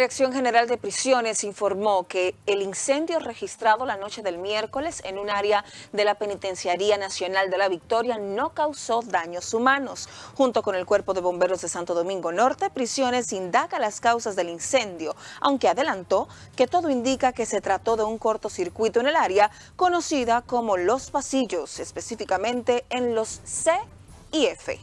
Dirección General de Prisiones informó que el incendio registrado la noche del miércoles en un área de la Penitenciaría Nacional de la Victoria no causó daños humanos. Junto con el Cuerpo de Bomberos de Santo Domingo Norte, Prisiones indaga las causas del incendio, aunque adelantó que todo indica que se trató de un cortocircuito en el área conocida como Los Pasillos, específicamente en los C y F.